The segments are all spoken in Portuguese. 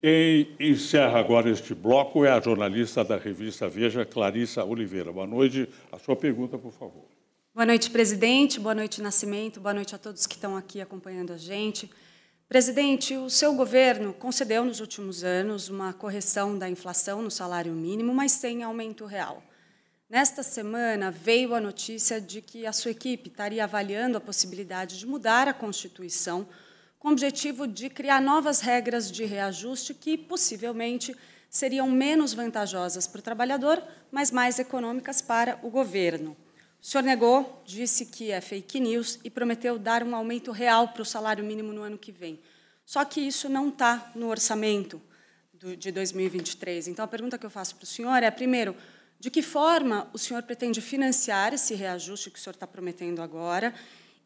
Quem encerra agora este bloco é a jornalista da revista Veja, Clarissa Oliveira. Boa noite. A sua pergunta, por favor. Boa noite, presidente. Boa noite, Nascimento. Boa noite a todos que estão aqui acompanhando a gente. Presidente, o seu governo concedeu nos últimos anos uma correção da inflação no salário mínimo, mas sem aumento real. Nesta semana veio a notícia de que a sua equipe estaria avaliando a possibilidade de mudar a Constituição com o objetivo de criar novas regras de reajuste que possivelmente seriam menos vantajosas para o trabalhador, mas mais econômicas para o governo. O senhor negou, disse que é fake news e prometeu dar um aumento real para o salário mínimo no ano que vem. Só que isso não está no orçamento do, de 2023. Então, a pergunta que eu faço para o senhor é, primeiro, de que forma o senhor pretende financiar esse reajuste que o senhor está prometendo agora?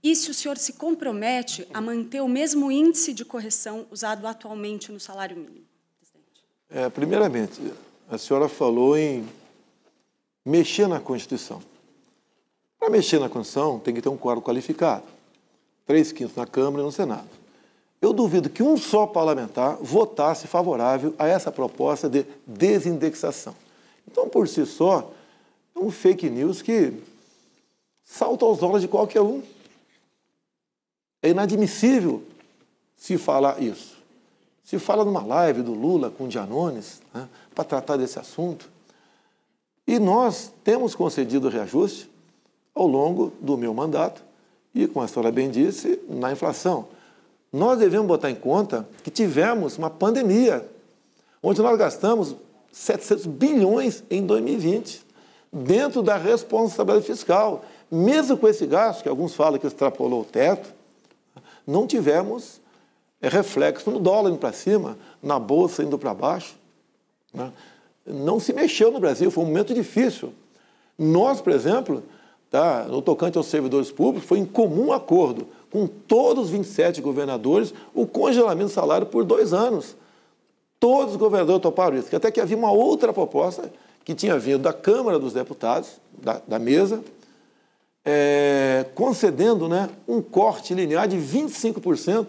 E se o senhor se compromete a manter o mesmo índice de correção usado atualmente no salário mínimo, É, primeiramente, a senhora falou em mexer na Constituição. Para mexer na Constituição, tem que ter um quórum qualificado. Três quintos na Câmara e no Senado. Eu duvido que um só parlamentar votasse favorável a essa proposta de desindexação. Então, por si só, é um fake news que salta aos olhos de qualquer um inadmissível se falar isso. Se fala numa live do Lula com o Dianones né, para tratar desse assunto. E nós temos concedido reajuste ao longo do meu mandato e, como a senhora bem disse, na inflação. Nós devemos botar em conta que tivemos uma pandemia, onde nós gastamos 700 bilhões em 2020, dentro da responsabilidade fiscal. Mesmo com esse gasto, que alguns falam que extrapolou o teto, não tivemos é, reflexo no dólar indo para cima, na bolsa indo para baixo. Né? Não se mexeu no Brasil, foi um momento difícil. Nós, por exemplo, tá, no tocante aos servidores públicos, foi em comum acordo com todos os 27 governadores o congelamento do salário por dois anos. Todos os governadores toparam isso, até que havia uma outra proposta que tinha vindo da Câmara dos Deputados, da, da mesa, é, concedendo né, um corte linear de 25%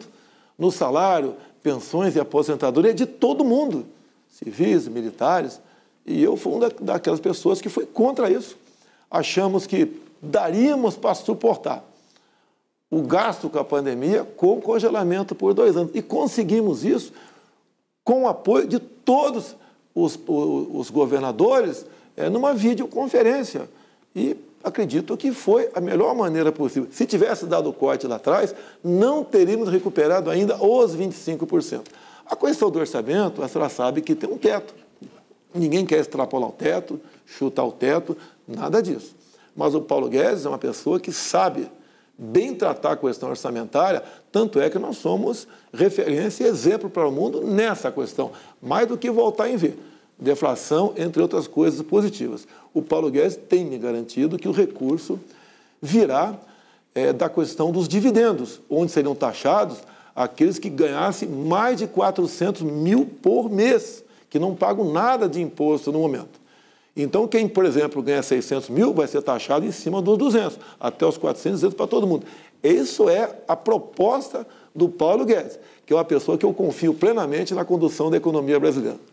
no salário, pensões e aposentadoria de todo mundo, civis, militares. E eu fui uma daquelas pessoas que foi contra isso. Achamos que daríamos para suportar o gasto com a pandemia com congelamento por dois anos. E conseguimos isso com o apoio de todos os, os governadores é, numa videoconferência. E acredito que foi a melhor maneira possível. Se tivesse dado o corte lá atrás, não teríamos recuperado ainda os 25%. A questão do orçamento, a senhora sabe que tem um teto. Ninguém quer extrapolar o teto, chutar o teto, nada disso. Mas o Paulo Guedes é uma pessoa que sabe bem tratar a questão orçamentária, tanto é que nós somos referência e exemplo para o mundo nessa questão, mais do que voltar em ver deflação, entre outras coisas positivas. O Paulo Guedes tem me garantido que o recurso virá é, da questão dos dividendos, onde seriam taxados aqueles que ganhassem mais de 400 mil por mês, que não pagam nada de imposto no momento. Então, quem, por exemplo, ganha 600 mil vai ser taxado em cima dos 200, até os 400, 200 para todo mundo. Isso é a proposta do Paulo Guedes, que é uma pessoa que eu confio plenamente na condução da economia brasileira.